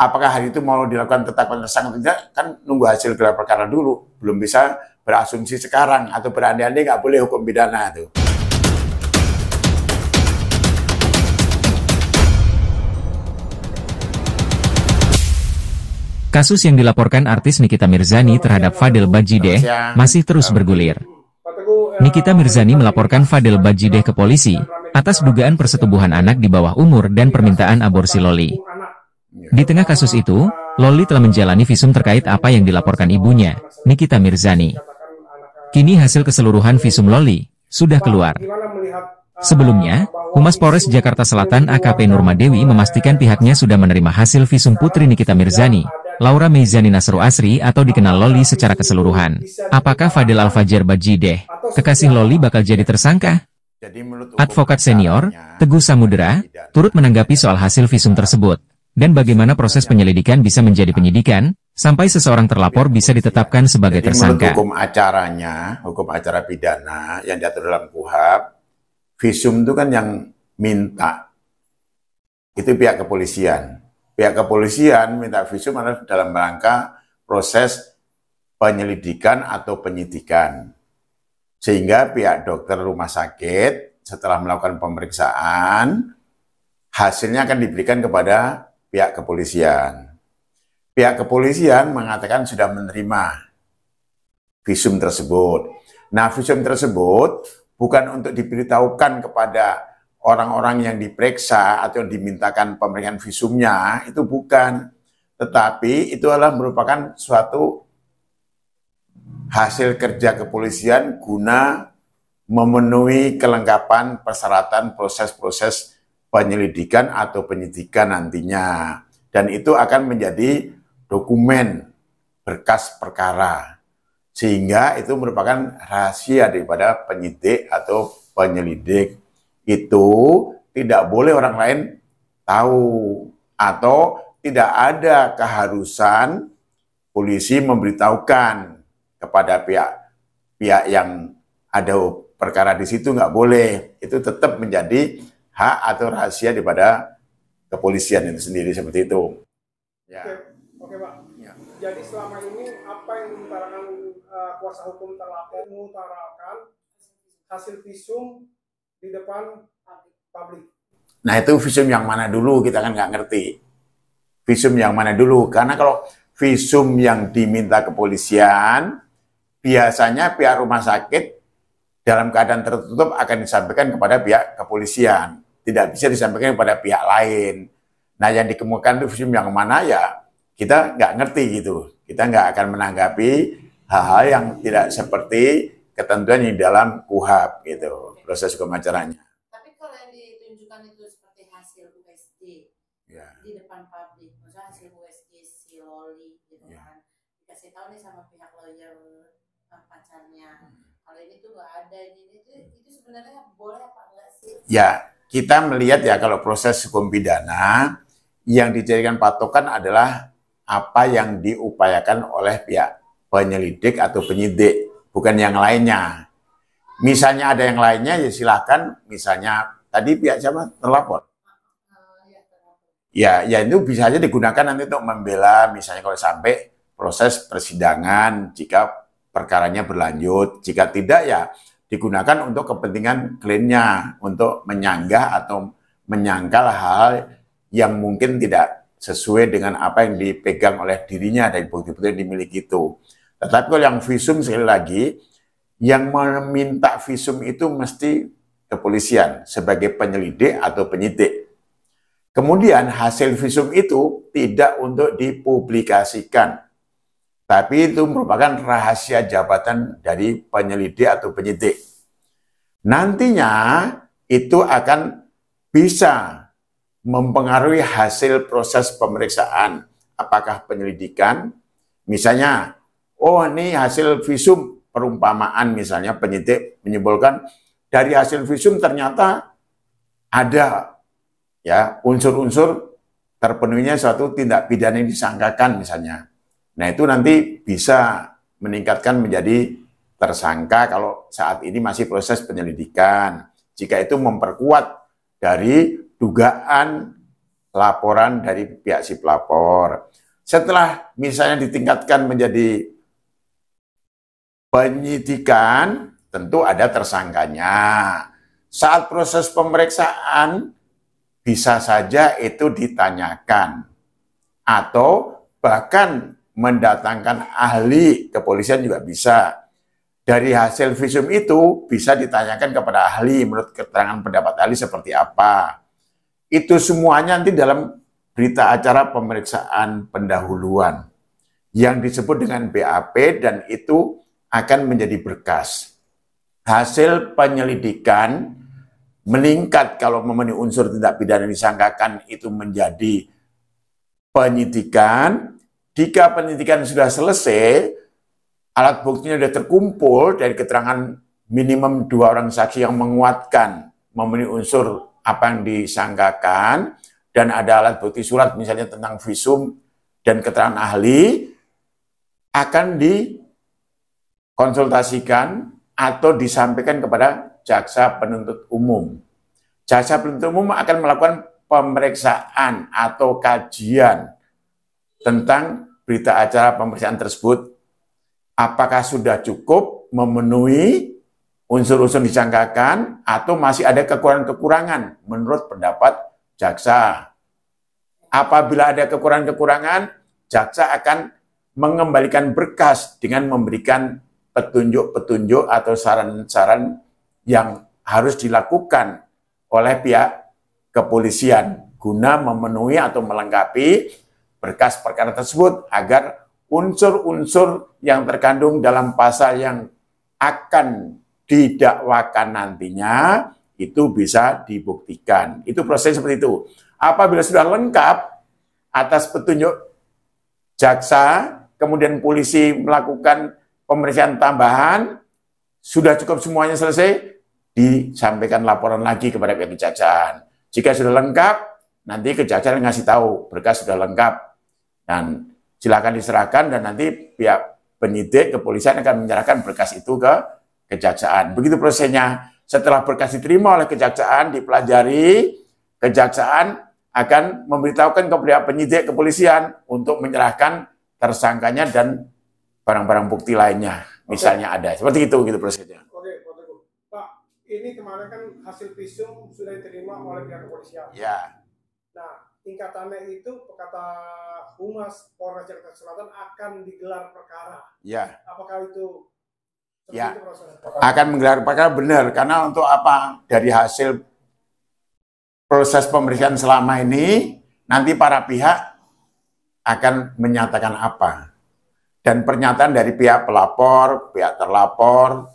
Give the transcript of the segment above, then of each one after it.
apakah hari itu mau dilakukan tetapkan tersangka atau tidak, kan nunggu hasil gelar perkara dulu. Belum bisa berasumsi sekarang atau berandai-andai nggak boleh hukum pidana itu. Kasus yang dilaporkan artis Nikita Mirzani terhadap Fadil Bajideh masih terus bergulir. Nikita Mirzani melaporkan Fadil Bajideh ke polisi atas dugaan persetubuhan anak di bawah umur dan permintaan aborsi Loli. Di tengah kasus itu, Loli telah menjalani visum terkait apa yang dilaporkan ibunya, Nikita Mirzani. Kini hasil keseluruhan visum Loli sudah keluar. Sebelumnya, Humas Polres Jakarta Selatan AKP Nurma Dewi memastikan pihaknya sudah menerima hasil visum putri Nikita Mirzani, Laura Meizani Nasru Asri atau dikenal Loli secara keseluruhan. Apakah Fadil Al-Fajar Bajideh, kekasih Loli bakal jadi tersangka? Advokat senior, Teguh Samudera, turut menanggapi soal hasil visum tersebut dan bagaimana proses penyelidikan bisa menjadi penyidikan, sampai seseorang terlapor bisa ditetapkan sebagai Jadi, tersangka. hukum acaranya, hukum acara pidana yang diatur dalam KUHAP, visum itu kan yang minta. Itu pihak kepolisian. Pihak kepolisian minta visum adalah dalam rangka proses penyelidikan atau penyidikan. Sehingga pihak dokter rumah sakit setelah melakukan pemeriksaan, hasilnya akan diberikan kepada pihak kepolisian. Pihak kepolisian mengatakan sudah menerima visum tersebut. Nah, visum tersebut bukan untuk diberitahukan kepada orang-orang yang diperiksa atau dimintakan pemeriksaan visumnya, itu bukan. Tetapi itu adalah merupakan suatu hasil kerja kepolisian guna memenuhi kelengkapan persyaratan proses-proses penyelidikan atau penyidikan nantinya. Dan itu akan menjadi dokumen berkas perkara. Sehingga itu merupakan rahasia daripada penyidik atau penyelidik. Itu tidak boleh orang lain tahu atau tidak ada keharusan polisi memberitahukan kepada pihak pihak yang ada perkara di situ nggak boleh. Itu tetap menjadi hak atau rahasia daripada kepolisian itu sendiri seperti itu. Ya. Oke, oke Pak. Ya. Jadi selama ini apa yang diutarakan uh, kuasa hukum terlapor mengutarakan hasil visum di depan publik. Nah itu visum yang mana dulu kita kan nggak ngerti. Visum yang mana dulu? Karena kalau visum yang diminta kepolisian, biasanya pihak rumah sakit dalam keadaan tertutup akan disampaikan kepada pihak kepolisian tidak bisa disampaikan kepada pihak lain. Nah yang dikemukakan itu visum yang mana ya kita nggak ngerti gitu. Kita nggak akan menanggapi hal-hal yang tidak seperti ketentuan yang di dalam kuhab gitu proses hukum acaranya. Tapi kalau yang ditunjukkan itu seperti hasil USG ya. di depan publik, maksudnya hasil ya. USG si Loli gitu ya. kan dikasih tahu nih sama pihak lawyer eh, pacarnya. Hmm. Kalau ini tuh nggak ada ini itu hmm. itu sebenarnya boleh apa enggak sih? Ya kita melihat ya kalau proses hukum pidana yang dijadikan patokan adalah apa yang diupayakan oleh pihak penyelidik atau penyidik, bukan yang lainnya. Misalnya ada yang lainnya ya silahkan, misalnya tadi pihak siapa terlapor. Ya, ya itu bisa saja digunakan nanti untuk membela misalnya kalau sampai proses persidangan jika perkaranya berlanjut, jika tidak ya digunakan untuk kepentingan kliennya, untuk menyanggah atau menyangkal hal yang mungkin tidak sesuai dengan apa yang dipegang oleh dirinya dari bukti-bukti yang dimiliki itu. Tetapi kalau yang visum sekali lagi, yang meminta visum itu mesti kepolisian sebagai penyelidik atau penyidik. Kemudian hasil visum itu tidak untuk dipublikasikan tapi itu merupakan rahasia jabatan dari penyelidik atau penyidik. Nantinya itu akan bisa mempengaruhi hasil proses pemeriksaan. Apakah penyelidikan? Misalnya, oh ini hasil visum perumpamaan misalnya penyidik menyimpulkan dari hasil visum ternyata ada ya unsur-unsur terpenuhinya suatu tindak pidana yang disangkakan misalnya. Nah itu nanti bisa meningkatkan menjadi tersangka kalau saat ini masih proses penyelidikan. Jika itu memperkuat dari dugaan laporan dari pihak si pelapor. Setelah misalnya ditingkatkan menjadi penyidikan, tentu ada tersangkanya. Saat proses pemeriksaan, bisa saja itu ditanyakan. Atau bahkan mendatangkan ahli kepolisian juga bisa. Dari hasil visum itu bisa ditanyakan kepada ahli menurut keterangan pendapat ahli seperti apa. Itu semuanya nanti dalam berita acara pemeriksaan pendahuluan yang disebut dengan BAP dan itu akan menjadi berkas. Hasil penyelidikan meningkat kalau memenuhi unsur tindak pidana disangkakan itu menjadi penyidikan jika penyidikan sudah selesai, alat buktinya sudah terkumpul dari keterangan minimum dua orang saksi yang menguatkan memenuhi unsur apa yang disangkakan dan ada alat bukti surat misalnya tentang visum dan keterangan ahli akan dikonsultasikan atau disampaikan kepada jaksa penuntut umum. Jaksa penuntut umum akan melakukan pemeriksaan atau kajian tentang berita acara pemeriksaan tersebut. Apakah sudah cukup memenuhi unsur-unsur disangkakan atau masih ada kekurangan-kekurangan menurut pendapat jaksa. Apabila ada kekurangan-kekurangan, jaksa akan mengembalikan berkas dengan memberikan petunjuk-petunjuk atau saran-saran yang harus dilakukan oleh pihak kepolisian guna memenuhi atau melengkapi berkas perkara tersebut agar unsur-unsur yang terkandung dalam pasal yang akan didakwakan nantinya itu bisa dibuktikan. Itu proses seperti itu. Apabila sudah lengkap atas petunjuk jaksa, kemudian polisi melakukan pemeriksaan tambahan, sudah cukup semuanya selesai, disampaikan laporan lagi kepada pihak kejaksaan. Jika sudah lengkap, nanti kejaksaan ngasih tahu berkas sudah lengkap, dan silakan diserahkan dan nanti pihak penyidik kepolisian akan menyerahkan berkas itu ke kejaksaan. Begitu prosesnya. Setelah berkas diterima oleh kejaksaan, dipelajari, kejaksaan akan memberitahukan kepada pihak penyidik kepolisian untuk menyerahkan tersangkanya dan barang-barang bukti lainnya. Misalnya Oke. ada. Seperti itu gitu prosesnya. Oke, Pak, ini kemarin kan hasil visum sudah diterima oleh pihak kepolisian. Ya. Nah, tingkatannya itu kata Humas Polres Jakarta Selatan akan digelar perkara. Ya. Apakah itu Ya, itu akan menggelar perkara benar karena untuk apa dari hasil proses pemeriksaan selama ini nanti para pihak akan menyatakan apa dan pernyataan dari pihak pelapor, pihak terlapor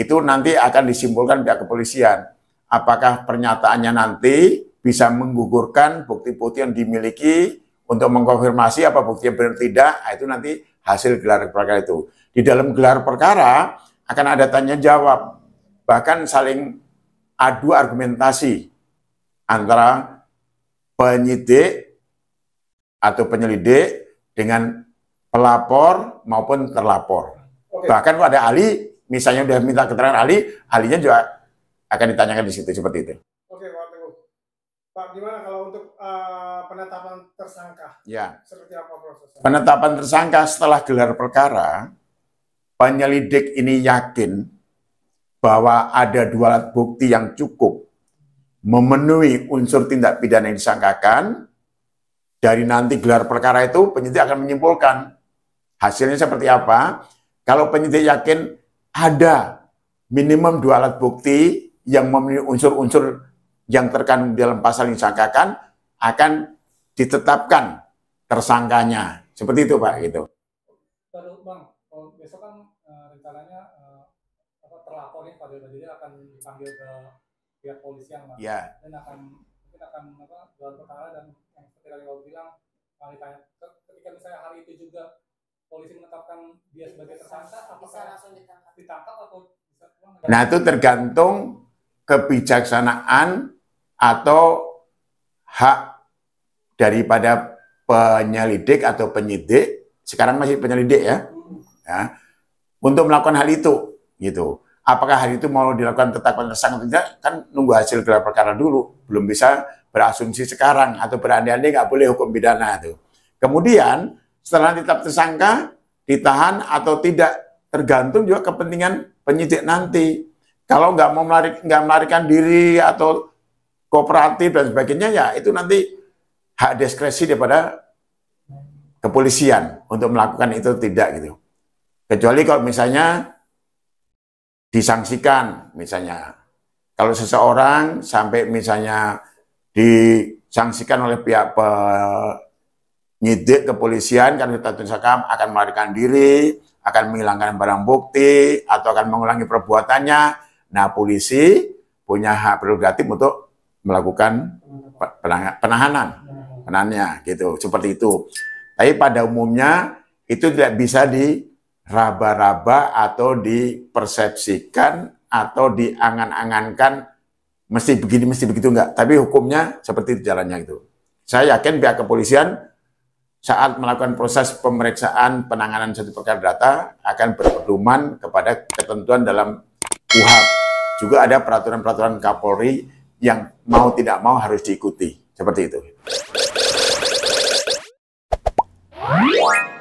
itu nanti akan disimpulkan pihak kepolisian apakah pernyataannya nanti bisa menggugurkan bukti-bukti yang dimiliki untuk mengkonfirmasi apa bukti yang benar tidak, nah, itu nanti hasil gelar perkara itu. Di dalam gelar perkara akan ada tanya jawab, bahkan saling adu argumentasi antara penyidik atau penyelidik dengan pelapor maupun terlapor. Oke. Bahkan kalau ada ahli, misalnya udah minta keterangan ahli, ahlinya juga akan ditanyakan di situ seperti itu. Pak, gimana kalau untuk uh, penetapan tersangka? Ya. Seperti apa prosesnya? Penetapan tersangka setelah gelar perkara, penyelidik ini yakin bahwa ada dua alat bukti yang cukup memenuhi unsur tindak pidana yang disangkakan. Dari nanti gelar perkara itu, penyidik akan menyimpulkan hasilnya seperti apa. Kalau penyidik yakin ada minimum dua alat bukti yang memenuhi unsur-unsur yang terkandung dalam pasal yang disangkakan akan ditetapkan tersangkanya. Seperti itu Pak gitu. Lalu Bang, kalau besok kan eh, rencananya uh, apa terlapor nih pada tadinya akan dipanggil ke pihak polisian Bang. Iya. Dan akan mungkin akan apa gelar perkara dan yang seperti tadi kau bilang ditanya, ketika misalnya hari itu juga polisi menetapkan dia sebagai tersangka apakah bisa langsung ditangkap. ditangkap atau bisa Nah, itu tergantung kebijaksanaan atau hak daripada penyelidik atau penyidik sekarang masih penyelidik ya, ya untuk melakukan hal itu gitu apakah hal itu mau dilakukan tetap tersangka tidak kan nunggu hasil gelar perkara dulu belum bisa berasumsi sekarang atau berandai-andai nggak boleh hukum pidana itu kemudian setelah ditetap tersangka ditahan atau tidak tergantung juga kepentingan penyidik nanti kalau nggak mau melarik, nggak melarikan diri atau kooperatif dan sebagainya, ya itu nanti hak diskresi daripada kepolisian untuk melakukan itu tidak gitu. Kecuali kalau misalnya disangsikan misalnya. Kalau seseorang sampai misalnya disangsikan oleh pihak penyidik kepolisian karena kita sakam akan melarikan diri, akan menghilangkan barang bukti, atau akan mengulangi perbuatannya, Nah, polisi punya hak prerogatif untuk melakukan penahanan, Penahannya gitu, seperti itu. Tapi pada umumnya itu tidak bisa diraba-raba atau dipersepsikan atau diangan-angankan mesti begini, mesti begitu enggak. Tapi hukumnya seperti itu jalannya itu. Saya yakin pihak kepolisian saat melakukan proses pemeriksaan penanganan satu perkara data akan berpedoman kepada ketentuan dalam KUHAP juga ada peraturan-peraturan Kapolri yang mau tidak mau harus diikuti. Seperti itu.